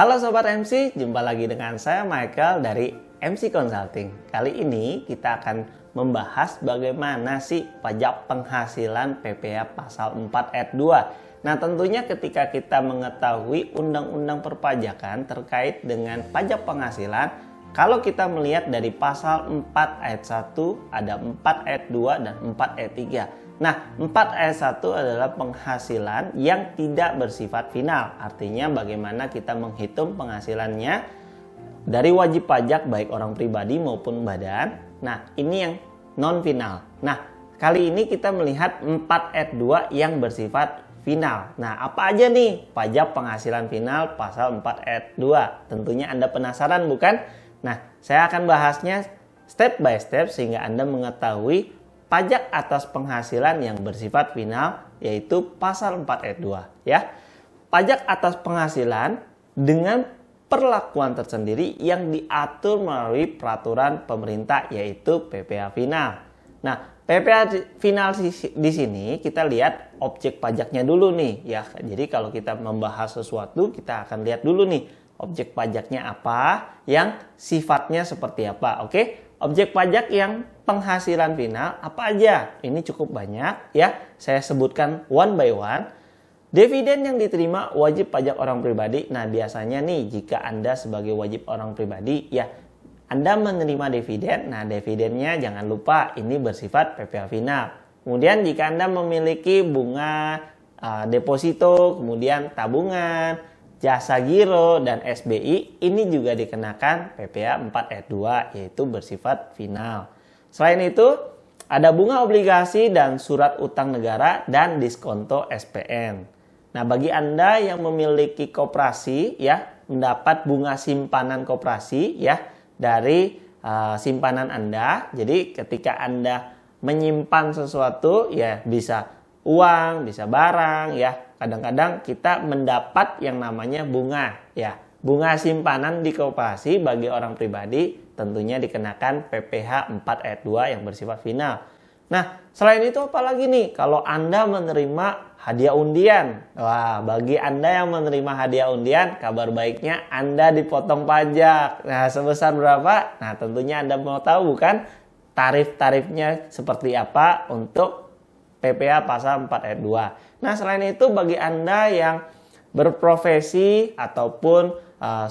Halo Sobat MC, jumpa lagi dengan saya Michael dari MC Consulting. Kali ini kita akan membahas bagaimana sih pajak penghasilan PPh pasal 4 ayat 2. Nah tentunya ketika kita mengetahui undang-undang perpajakan terkait dengan pajak penghasilan, kalau kita melihat dari pasal 4 ayat 1, ada 4 ayat 2 dan 4 ayat 3. Nah, 4 ayat 1 adalah penghasilan yang tidak bersifat final. Artinya bagaimana kita menghitung penghasilannya dari wajib pajak baik orang pribadi maupun badan. Nah, ini yang non final. Nah, kali ini kita melihat 4 ayat 2 yang bersifat final. Nah, apa aja nih pajak penghasilan final pasal 4 ayat 2? Tentunya Anda penasaran bukan? Nah, saya akan bahasnya step by step sehingga Anda mengetahui pajak atas penghasilan yang bersifat final yaitu pasal 4 ayat 2 ya. Pajak atas penghasilan dengan perlakuan tersendiri yang diatur melalui peraturan pemerintah yaitu PPH final. Nah, PPH final di sini kita lihat objek pajaknya dulu nih ya. Jadi kalau kita membahas sesuatu kita akan lihat dulu nih objek pajaknya apa, yang sifatnya seperti apa. Oke, objek pajak yang penghasilan final apa aja? Ini cukup banyak ya. Saya sebutkan one by one. Dividen yang diterima wajib pajak orang pribadi. Nah, biasanya nih jika Anda sebagai wajib orang pribadi ya Anda menerima dividen. Nah, dividennya jangan lupa ini bersifat PPh final. Kemudian jika Anda memiliki bunga eh, deposito, kemudian tabungan, jasa giro dan SBI ini juga dikenakan PPA 4 e 2 yaitu bersifat final. Selain itu, ada bunga obligasi dan surat utang negara dan diskonto SPN. Nah, bagi Anda yang memiliki koperasi ya, mendapat bunga simpanan koperasi ya dari uh, simpanan Anda. Jadi ketika Anda menyimpan sesuatu ya bisa uang, bisa barang ya, kadang-kadang kita mendapat yang namanya bunga ya bunga simpanan di koperasi bagi orang pribadi tentunya dikenakan PPh 4 ayat 2 yang bersifat final nah selain itu apalagi nih kalau anda menerima hadiah undian wah bagi anda yang menerima hadiah undian kabar baiknya anda dipotong pajak nah sebesar berapa nah tentunya anda mau tahu bukan tarif-tarifnya seperti apa untuk PPA pasal 4 ayat 2. Nah, selain itu bagi Anda yang berprofesi ataupun uh,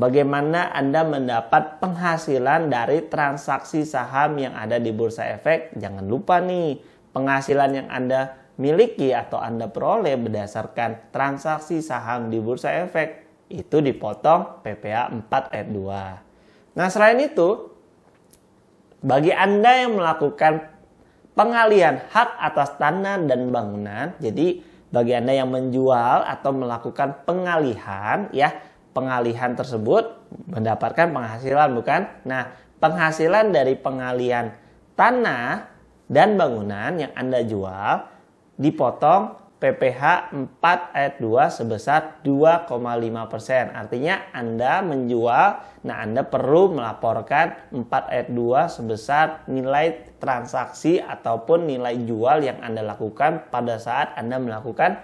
bagaimana Anda mendapat penghasilan dari transaksi saham yang ada di bursa efek, jangan lupa nih, penghasilan yang Anda miliki atau Anda peroleh berdasarkan transaksi saham di bursa efek itu dipotong PPA 4 ayat 2. Nah, selain itu, bagi Anda yang melakukan pengalian hak atas tanah dan bangunan. Jadi bagi Anda yang menjual atau melakukan pengalihan ya, pengalihan tersebut mendapatkan penghasilan bukan? Nah, penghasilan dari pengalian tanah dan bangunan yang Anda jual dipotong PPH 4 ayat 2 sebesar 2,5 persen. Artinya Anda menjual, nah Anda perlu melaporkan 4 ayat 2 sebesar nilai transaksi ataupun nilai jual yang Anda lakukan pada saat Anda melakukan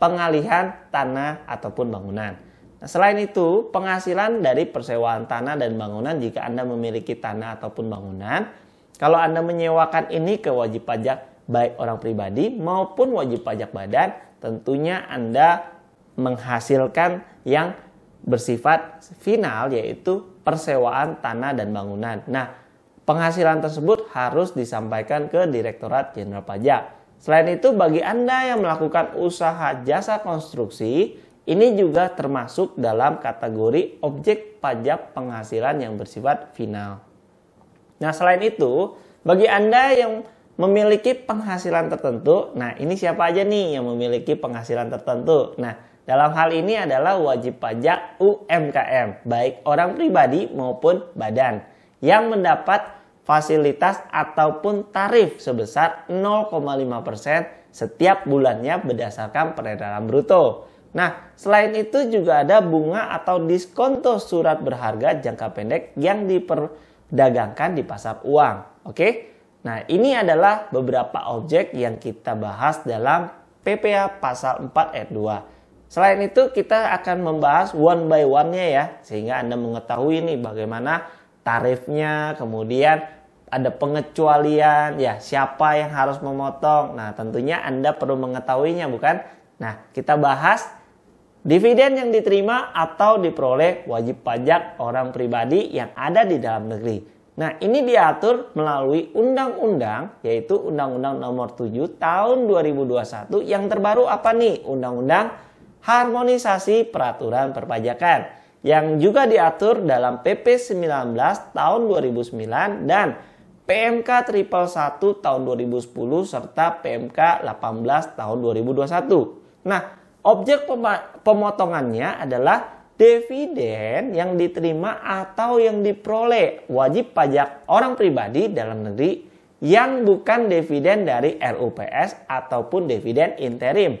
pengalihan tanah ataupun bangunan. Nah, selain itu, penghasilan dari persewaan tanah dan bangunan jika Anda memiliki tanah ataupun bangunan, kalau Anda menyewakan ini ke wajib pajak baik orang pribadi maupun wajib pajak badan, tentunya Anda menghasilkan yang bersifat final yaitu persewaan tanah dan bangunan. Nah, penghasilan tersebut harus disampaikan ke Direktorat Jenderal Pajak. Selain itu, bagi Anda yang melakukan usaha jasa konstruksi, ini juga termasuk dalam kategori objek pajak penghasilan yang bersifat final. Nah, selain itu, bagi Anda yang memiliki penghasilan tertentu. Nah, ini siapa aja nih yang memiliki penghasilan tertentu? Nah, dalam hal ini adalah wajib pajak UMKM, baik orang pribadi maupun badan yang mendapat fasilitas ataupun tarif sebesar 0,5% setiap bulannya berdasarkan peredaran bruto. Nah, selain itu juga ada bunga atau diskonto surat berharga jangka pendek yang diperdagangkan di pasar uang. Oke? Nah, ini adalah beberapa objek yang kita bahas dalam PPA pasal 4 ayat 2. Selain itu, kita akan membahas one by one-nya ya, sehingga Anda mengetahui nih bagaimana tarifnya, kemudian ada pengecualian, ya siapa yang harus memotong. Nah, tentunya Anda perlu mengetahuinya, bukan? Nah, kita bahas dividen yang diterima atau diperoleh wajib pajak orang pribadi yang ada di dalam negeri. Nah, ini diatur melalui undang-undang yaitu Undang-Undang Nomor 7 Tahun 2021 yang terbaru apa nih? Undang-Undang Harmonisasi Peraturan Perpajakan yang juga diatur dalam PP 19 Tahun 2009 dan PMK 111 Tahun 2010 serta PMK 18 Tahun 2021. Nah, objek pemotongannya adalah dividen yang diterima atau yang diperoleh wajib pajak orang pribadi dalam negeri yang bukan dividen dari RUPS ataupun dividen interim.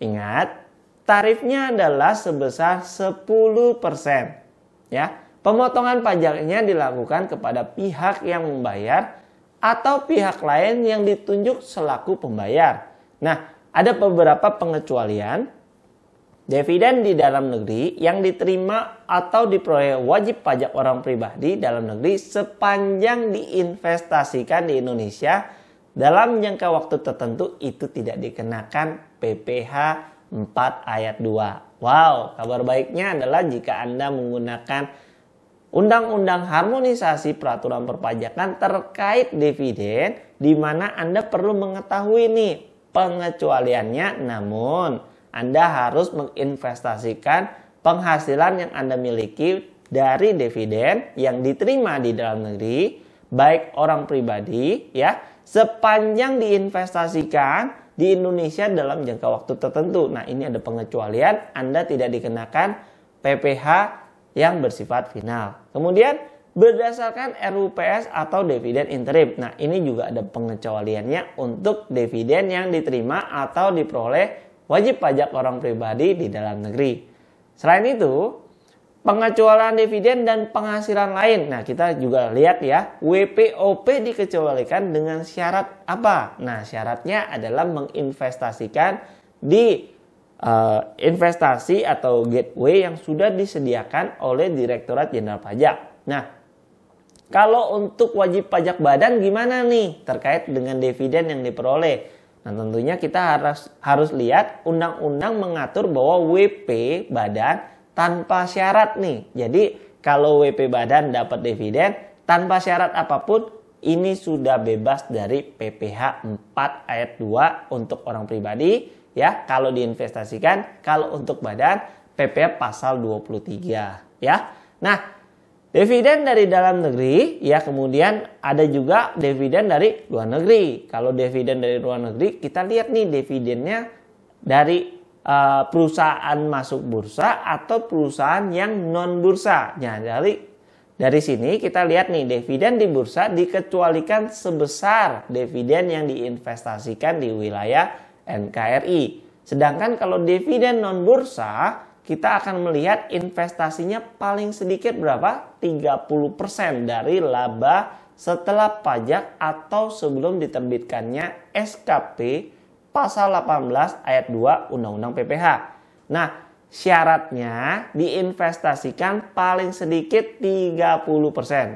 Ingat, tarifnya adalah sebesar 10%. Ya, pemotongan pajaknya dilakukan kepada pihak yang membayar atau pihak lain yang ditunjuk selaku pembayar. Nah, ada beberapa pengecualian Dividen di dalam negeri yang diterima atau diperoleh wajib pajak orang pribadi dalam negeri sepanjang diinvestasikan di Indonesia dalam jangka waktu tertentu itu tidak dikenakan PPh 4 ayat 2. Wow, kabar baiknya adalah jika Anda menggunakan Undang-Undang Harmonisasi Peraturan Perpajakan terkait dividen di mana Anda perlu mengetahui nih pengecualiannya namun anda harus menginvestasikan penghasilan yang Anda miliki dari dividen yang diterima di dalam negeri, baik orang pribadi ya, sepanjang diinvestasikan di Indonesia dalam jangka waktu tertentu. Nah, ini ada pengecualian Anda tidak dikenakan PPH yang bersifat final. Kemudian berdasarkan RUPS atau dividen interim. Nah, ini juga ada pengecualiannya untuk dividen yang diterima atau diperoleh wajib pajak orang pribadi di dalam negeri. Selain itu, pengecualian dividen dan penghasilan lain. Nah, kita juga lihat ya, WPOP dikecualikan dengan syarat apa? Nah, syaratnya adalah menginvestasikan di uh, investasi atau gateway yang sudah disediakan oleh Direktorat Jenderal Pajak. Nah, kalau untuk wajib pajak badan gimana nih terkait dengan dividen yang diperoleh? Nah tentunya kita harus harus lihat undang-undang mengatur bahwa WP badan tanpa syarat nih. Jadi kalau WP badan dapat dividen tanpa syarat apapun ini sudah bebas dari PPH 4 ayat 2 untuk orang pribadi ya kalau diinvestasikan kalau untuk badan PPH pasal 23 ya. Nah, Dividen dari dalam negeri, ya kemudian ada juga dividen dari luar negeri. Kalau dividen dari luar negeri, kita lihat nih dividennya dari uh, perusahaan masuk bursa atau perusahaan yang non bursa. Nah, dari dari sini kita lihat nih dividen di bursa dikecualikan sebesar dividen yang diinvestasikan di wilayah NKRI. Sedangkan kalau dividen non bursa kita akan melihat investasinya paling sedikit berapa? 30% dari laba setelah pajak atau sebelum diterbitkannya SKP pasal 18 ayat 2 Undang-Undang PPH. Nah, syaratnya diinvestasikan paling sedikit 30%.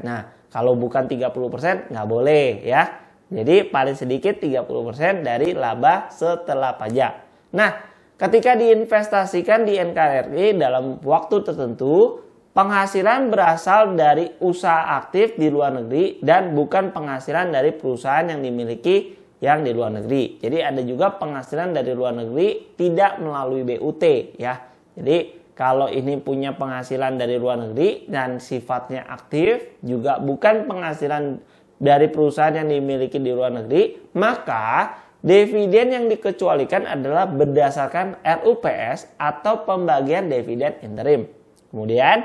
Nah, kalau bukan 30% nggak boleh ya. Jadi paling sedikit 30% dari laba setelah pajak. Nah, ketika diinvestasikan di NKRI dalam waktu tertentu, penghasilan berasal dari usaha aktif di luar negeri dan bukan penghasilan dari perusahaan yang dimiliki yang di luar negeri. Jadi ada juga penghasilan dari luar negeri tidak melalui BUT ya. Jadi kalau ini punya penghasilan dari luar negeri dan sifatnya aktif juga bukan penghasilan dari perusahaan yang dimiliki di luar negeri, maka Dividen yang dikecualikan adalah berdasarkan RUPS atau pembagian dividen interim. Kemudian,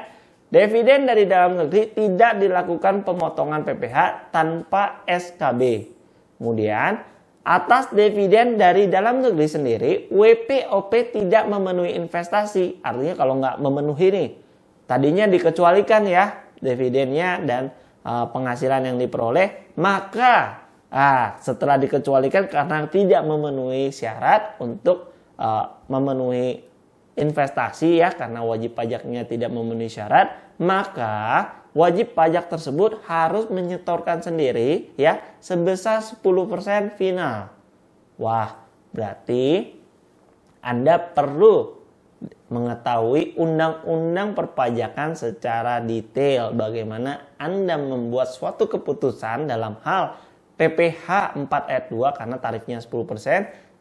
dividen dari dalam negeri tidak dilakukan pemotongan PPh tanpa SKB. Kemudian, atas dividen dari dalam negeri sendiri, WPOP tidak memenuhi investasi. Artinya kalau nggak memenuhi nih, tadinya dikecualikan ya dividennya dan eh, penghasilan yang diperoleh, maka Ah, setelah dikecualikan karena tidak memenuhi syarat untuk uh, memenuhi investasi ya karena wajib pajaknya tidak memenuhi syarat, maka wajib pajak tersebut harus menyetorkan sendiri ya sebesar 10% final. Wah, berarti Anda perlu mengetahui undang-undang perpajakan secara detail bagaimana Anda membuat suatu keputusan dalam hal PPh 4 ayat 2 karena tarifnya 10%.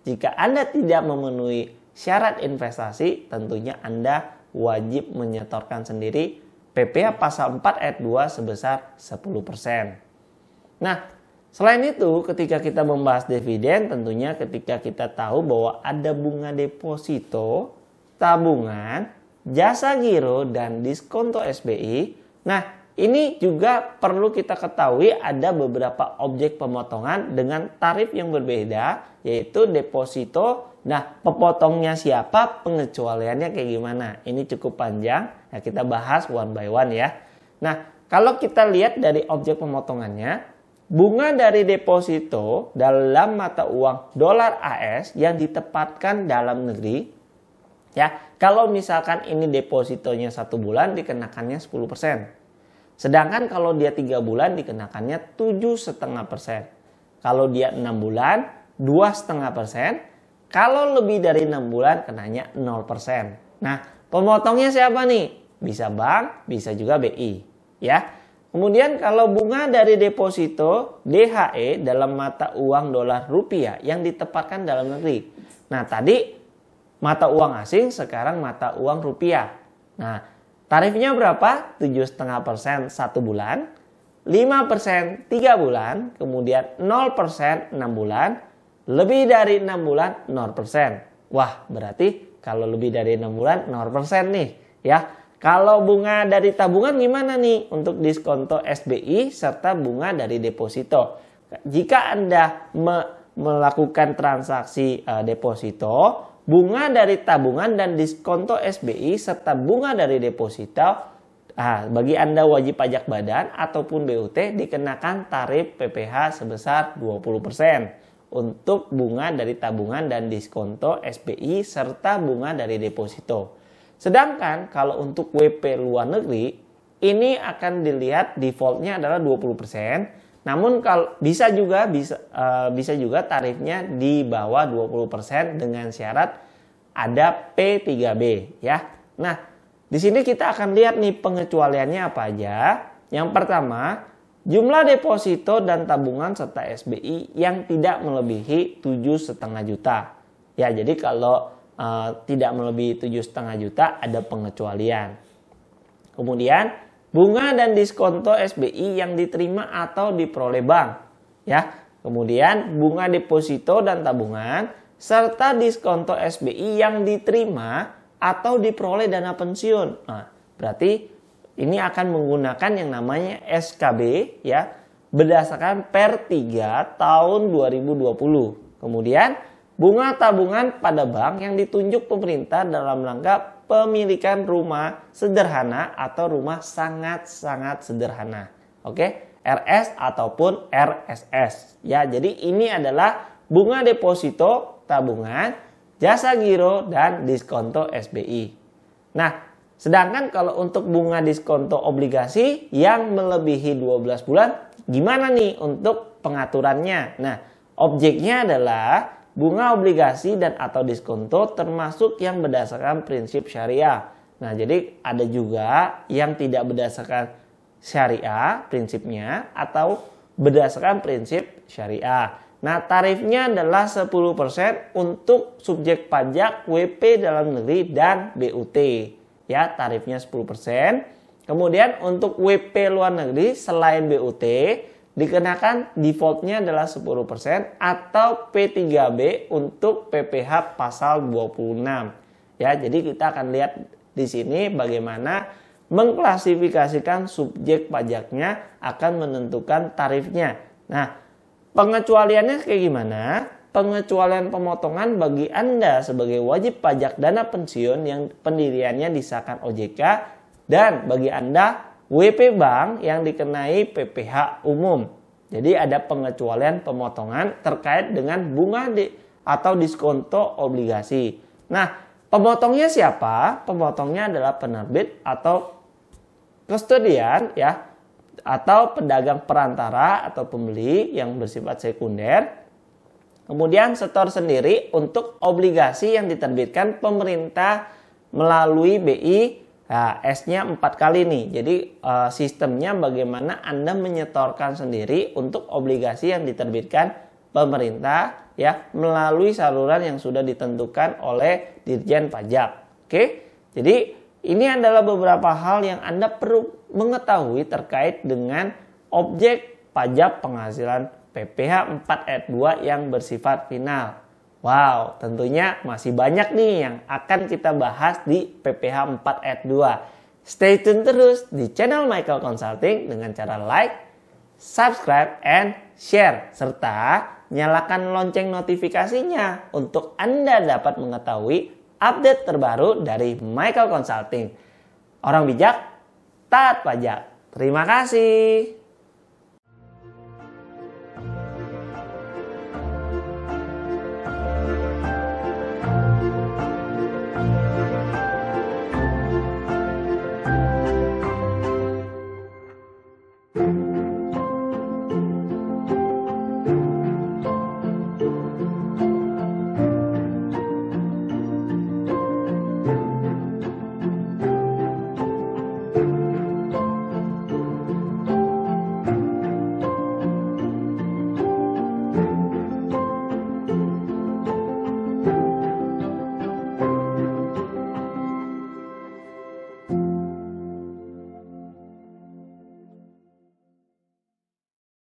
Jika Anda tidak memenuhi syarat investasi, tentunya Anda wajib menyetorkan sendiri PPh pasal 4 ayat 2 sebesar 10%. Nah, selain itu ketika kita membahas dividen tentunya ketika kita tahu bahwa ada bunga deposito, tabungan, jasa giro dan diskonto SBI. Nah, ini juga perlu kita ketahui ada beberapa objek pemotongan dengan tarif yang berbeda yaitu deposito. Nah, pepotongnya siapa, pengecualiannya kayak gimana? Ini cukup panjang. Nah, kita bahas one by one ya. Nah, kalau kita lihat dari objek pemotongannya, bunga dari deposito dalam mata uang dolar AS yang ditempatkan dalam negeri ya. Kalau misalkan ini depositonya satu bulan dikenakannya 10%. Sedangkan kalau dia tiga bulan dikenakannya tujuh setengah persen Kalau dia enam bulan dua setengah persen Kalau lebih dari enam bulan kenanya 0%. Nah, pemotongnya siapa nih? Bisa bank, bisa juga BI, ya. Kemudian kalau bunga dari deposito DHE dalam mata uang dolar rupiah yang ditempatkan dalam negeri. Nah, tadi mata uang asing, sekarang mata uang rupiah. Nah, Tarifnya berapa? 7,5% 1 bulan, 5% 3 bulan, kemudian 0% 6 bulan, lebih dari 6 bulan 0%. Wah, berarti kalau lebih dari 6 bulan 0% nih, ya. Kalau bunga dari tabungan gimana nih untuk diskonto SBI serta bunga dari deposito? Jika Anda me melakukan transaksi uh, deposito, bunga dari tabungan dan diskonto SBI serta bunga dari deposito ah, bagi Anda wajib pajak badan ataupun BUT dikenakan tarif PPH sebesar 20% untuk bunga dari tabungan dan diskonto SBI serta bunga dari deposito. Sedangkan kalau untuk WP luar negeri ini akan dilihat defaultnya adalah 20% namun kalau bisa juga bisa uh, bisa juga tarifnya di bawah 20% dengan syarat ada P3B ya. Nah, di sini kita akan lihat nih pengecualiannya apa aja. Yang pertama, jumlah deposito dan tabungan serta SBI yang tidak melebihi 7,5 juta. Ya, jadi kalau uh, tidak melebihi 7,5 juta ada pengecualian. Kemudian bunga dan diskonto SBI yang diterima atau diperoleh bank ya. Kemudian bunga deposito dan tabungan serta diskonto SBI yang diterima atau diperoleh dana pensiun. Nah, berarti ini akan menggunakan yang namanya SKB ya berdasarkan per 3 tahun 2020. Kemudian bunga tabungan pada bank yang ditunjuk pemerintah dalam rangka pemilikan rumah sederhana atau rumah sangat-sangat sederhana. Oke, RS ataupun RSS. Ya, jadi ini adalah bunga deposito tabungan, jasa giro dan diskonto SBI. Nah, Sedangkan kalau untuk bunga diskonto obligasi yang melebihi 12 bulan, gimana nih untuk pengaturannya? Nah, objeknya adalah bunga obligasi dan atau diskonto termasuk yang berdasarkan prinsip syariah. Nah, jadi ada juga yang tidak berdasarkan syariah prinsipnya atau berdasarkan prinsip syariah. Nah, tarifnya adalah 10% untuk subjek pajak WP dalam negeri dan BUT. Ya, tarifnya 10%. Kemudian untuk WP luar negeri selain BUT, dikenakan defaultnya adalah 10% atau P3B untuk PPH pasal 26. Ya, jadi kita akan lihat di sini bagaimana mengklasifikasikan subjek pajaknya akan menentukan tarifnya. Nah, pengecualiannya kayak gimana? Pengecualian pemotongan bagi Anda sebagai wajib pajak dana pensiun yang pendiriannya disahkan OJK dan bagi Anda WP bank yang dikenai PPH umum. Jadi ada pengecualian pemotongan terkait dengan bunga di, atau diskonto obligasi. Nah, pemotongnya siapa? Pemotongnya adalah penerbit atau kustodian ya atau pedagang perantara atau pembeli yang bersifat sekunder. Kemudian setor sendiri untuk obligasi yang diterbitkan pemerintah melalui BI Nah, S-nya 4 kali nih. Jadi eh, sistemnya bagaimana Anda menyetorkan sendiri untuk obligasi yang diterbitkan pemerintah ya melalui saluran yang sudah ditentukan oleh Dirjen Pajak. Oke. Jadi ini adalah beberapa hal yang Anda perlu mengetahui terkait dengan objek pajak penghasilan PPh 4 ayat 2 yang bersifat final. Wow, tentunya masih banyak nih yang akan kita bahas di PPH 4 ayat 2. Stay tune terus di channel Michael Consulting dengan cara like, subscribe, and share. Serta nyalakan lonceng notifikasinya untuk Anda dapat mengetahui update terbaru dari Michael Consulting. Orang bijak, taat pajak. Terima kasih.